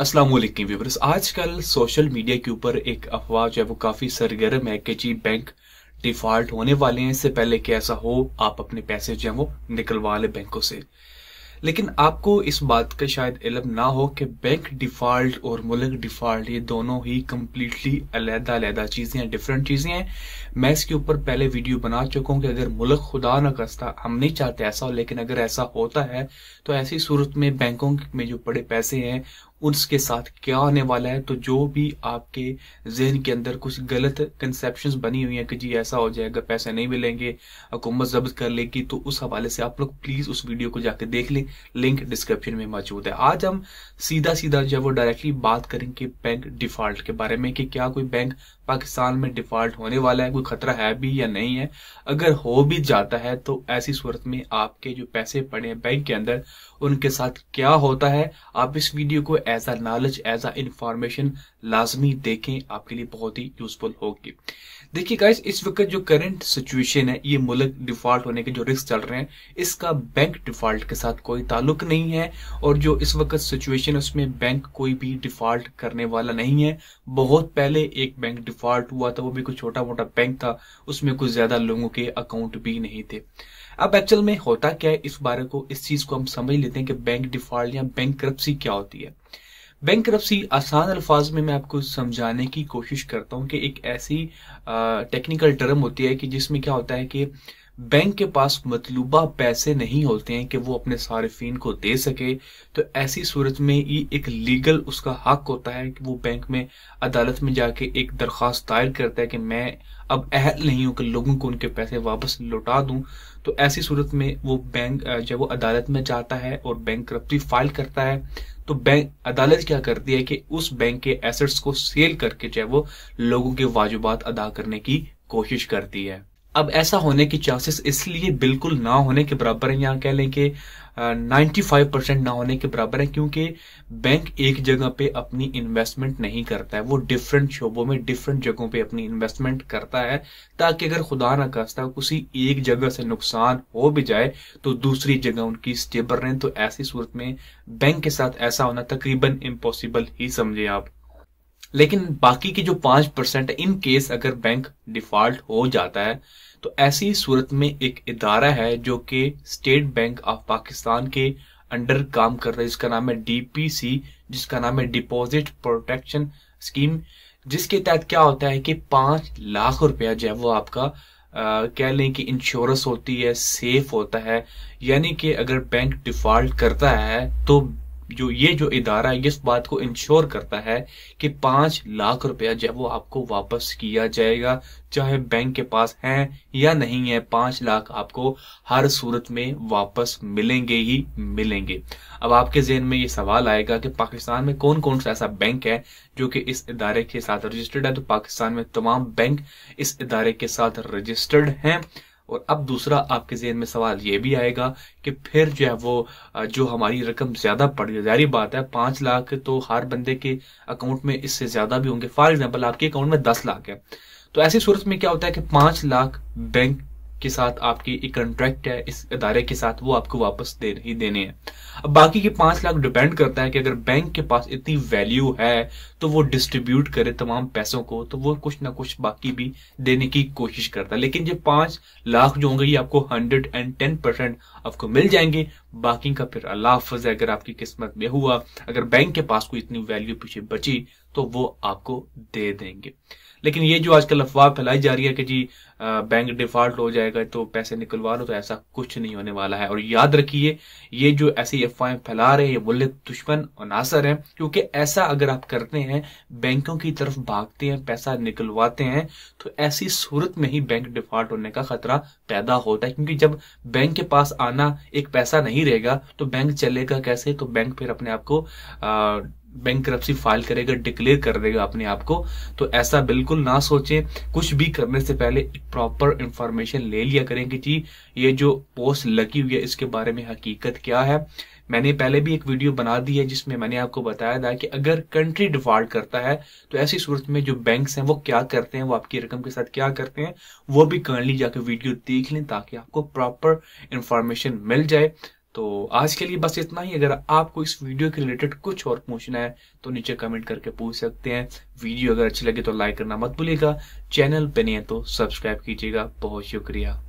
Aslam viewers आजकल social media के ऊपर एक अफवाह जो है वो काफ़ी सरगर्म है कि जी बैंक डिफॉल्ट होने वाले हैं इससे पहले कि ऐसा हो आप अपने पैसे जो है वो निकलवा लें बैंकों से लेकिन आपको इस बात का शायद इलम ना हो कि बैंक डिफॉल्ट और मुल्क डिफॉल्ट ये दोनों ही कम्प्लीटली अलहदा अलहदा चीज़ें हैं डिफरेंट चीज़ें हैं मैं इसके ऊपर पहले वीडियो बना चुका हूँ कि अगर मुल्क खुदा न करता हम नहीं चाहते ऐसा हो लेकिन अगर ऐसा होता है तो ऐसी सूरत में बैंकों में जो बड़े पैसे हैं उसके साथ क्या आने वाला है तो जो भी आपके जहन के अंदर कुछ गलत कंसेप्शन बनी हुई है कि जी ऐसा हो जाएगा पैसे नहीं मिलेंगे हुकूमत जब्त कर लेगी तो उस हवाले से आप लोग प्लीज़ उस वीडियो को जाके देख लें लिंक डिस्क्रिप्शन में मौजूद है आज हम सीधा सीधा जो वो डायरेक्टली बात करेंगे बैंक डिफॉल्ट के बारे में कि क्या कोई बैंक पाकिस्तान में डिफॉल्ट होने वाला है कोई खतरा है भी या नहीं है अगर हो भी जाता है तो ऐसी सूरत में आपके जो पैसे पड़े हैं बैंक के अंदर उनके साथ क्या होता है आप इस वीडियो को as a knowledge as a information लाजमी देखें आपके लिए बहुत ही यूजफुल होगी देखिए गाइस इस वक्त जो करंट सिचुएशन है ये मुल्क डिफॉल्ट होने के जो रिस्क चल रहे हैं इसका बैंक डिफॉल्ट के साथ कोई कोई ताल्लुक नहीं है और जो इस वक्त सिचुएशन है उसमें बैंक कोई भी डिफॉल्ट करने वाला नहीं है बहुत पहले एक बैंक डिफॉल्ट हुआ था वो भी कोई छोटा मोटा बैंक था उसमें कुछ ज्यादा लोगों के अकाउंट भी नहीं थे अब एक्चुअल में होता क्या है इस बारे को इस चीज को हम समझ लेते हैं कि बैंक डिफॉल्ट या बैंक करप्सी क्या होती है बैंक करप्सी आसान अल्फाज में मैं आपको समझाने की कोशिश करता हूँ कि एक ऐसी टेक्निकल टर्म होती है कि जिसमें क्या होता है कि बैंक के पास मतलूबा पैसे नहीं होते हैं कि वो अपने सार्फिन को दे सके तो ऐसी सूरत में ये एक लीगल उसका हक होता है कि वो बैंक में अदालत में जाके एक दरख्वास्त दायर करता है कि मैं अब अहल नहीं हूं कि लोगों को उनके पैसे वापस लौटा दूं तो ऐसी सूरत में वो बैंक जब वो अदालत में जाता है और बैंक करप्टी फाइल करता है तो बैंक अदालत क्या करती है कि उस बैंक के एसेट्स को सेल करके चाहे वो लोगों के वाजुबात अदा करने की कोशिश करती है अब ऐसा होने की चांसेस इसलिए बिल्कुल ना होने के बराबर है यहाँ कह लें कि नाइन्टी फाइव परसेंट ना होने के बराबर है क्योंकि बैंक एक जगह पे अपनी इन्वेस्टमेंट नहीं करता है वो डिफरेंट शोबों में डिफरेंट जगहों पे अपनी इन्वेस्टमेंट करता है ताकि अगर खुदा ना खास्ता किसी एक जगह से नुकसान हो भी जाए तो दूसरी जगह उनकी स्टेबल रहे तो ऐसी सूरत में बैंक के साथ ऐसा होना तकरीबन इम्पॉसिबल ही समझे आप लेकिन बाकी के जो पांच परसेंट इन केस अगर बैंक डिफॉल्ट हो जाता है तो ऐसी सूरत में एक इदारा है जो कि स्टेट बैंक ऑफ पाकिस्तान के अंडर काम कर रहा है जिसका नाम है डीपीसी जिसका नाम है डिपॉजिट प्रोटेक्शन स्कीम जिसके तहत क्या होता है कि पांच लाख रुपया जो है वो आपका कह लें कि इंश्योरेंस होती है सेफ होता है यानी कि अगर बैंक डिफॉल्ट करता है तो जो ये जो इदारा है इस बात को इंश्योर करता है कि पांच लाख रुपया जो वो आपको वापस किया जाएगा चाहे बैंक के पास है या नहीं है पांच लाख आपको हर सूरत में वापस मिलेंगे ही मिलेंगे अब आपके जेहन में ये सवाल आएगा कि पाकिस्तान में कौन कौन सा ऐसा बैंक है जो कि इस इदारे के साथ रजिस्टर्ड है तो पाकिस्तान में तमाम बैंक इस इदारे के साथ रजिस्टर्ड हैं और अब दूसरा आपके जहन में सवाल ये भी आएगा कि फिर जो है वो जो हमारी रकम ज्यादा पड़ गई जारी बात है पांच लाख तो हर बंदे के अकाउंट में इससे ज्यादा भी होंगे फॉर एग्जाम्पल आपके अकाउंट में दस लाख है तो ऐसी सूरत में क्या होता है कि पांच लाख बैंक के साथ आपकी एक कॉन्ट्रैक्ट है इस अदारे के साथ वो आपको वापस दे ही देने हैं अब बाकी के पांच लाख डिपेंड करता है कि अगर बैंक के पास इतनी वैल्यू है तो वो डिस्ट्रीब्यूट करे तमाम पैसों को तो वो कुछ ना कुछ बाकी भी देने की कोशिश करता है लेकिन ये पांच लाख जो होंगे ये आपको हंड्रेड एंड टेन परसेंट आपको मिल जाएंगे बाकी का फिर अल्लाह हाफज है अगर आपकी किस्मत में हुआ अगर बैंक के पास कोई इतनी वैल्यू पीछे बची तो वो आपको दे देंगे लेकिन ये जो आजकल अफवाह फैलाई जा रही है कि जी बैंक डिफॉल्ट हो जाएगा तो पैसे निकलवा लो तो ऐसा कुछ नहीं होने वाला है और याद रखिए ये जो ऐसी अफवाहें फैला रहे हैं ये मुल्ले दुश्मन अनासर हैं क्योंकि ऐसा अगर आप करते हैं बैंकों की तरफ भागते हैं पैसा निकलवाते हैं तो ऐसी सूरत में ही बैंक डिफॉल्ट होने का खतरा पैदा होता है क्योंकि जब बैंक के पास आना एक पैसा नहीं नहीं रहेगा तो बैंक चलेगा कैसे तो बैंक फिर अपने आप को बैंक करप्सी फाइल करेगा डिक्लेयर कर देगा अपने आप को तो ऐसा बिल्कुल ना सोचें कुछ भी करने से पहले प्रॉपर इंफॉर्मेशन ले लिया करें कि जी ये जो पोस्ट लगी हुई है इसके बारे में हकीकत क्या है मैंने पहले भी एक वीडियो बना दी है जिसमें मैंने आपको बताया था कि अगर कंट्री डिफॉल्ट करता है तो ऐसी सूरत में जो बैंक्स हैं वो क्या करते हैं वो आपकी रकम के साथ क्या करते हैं वो भी करली जाकर वीडियो देख लें ताकि आपको प्रॉपर इंफॉर्मेशन मिल जाए तो आज के लिए बस इतना ही अगर आपको इस वीडियो के रिलेटेड कुछ और पूछना है तो नीचे कमेंट करके पूछ सकते हैं वीडियो अगर अच्छी लगे तो लाइक करना मत भूलिएगा चैनल पे नहीं है तो सब्सक्राइब कीजिएगा बहुत शुक्रिया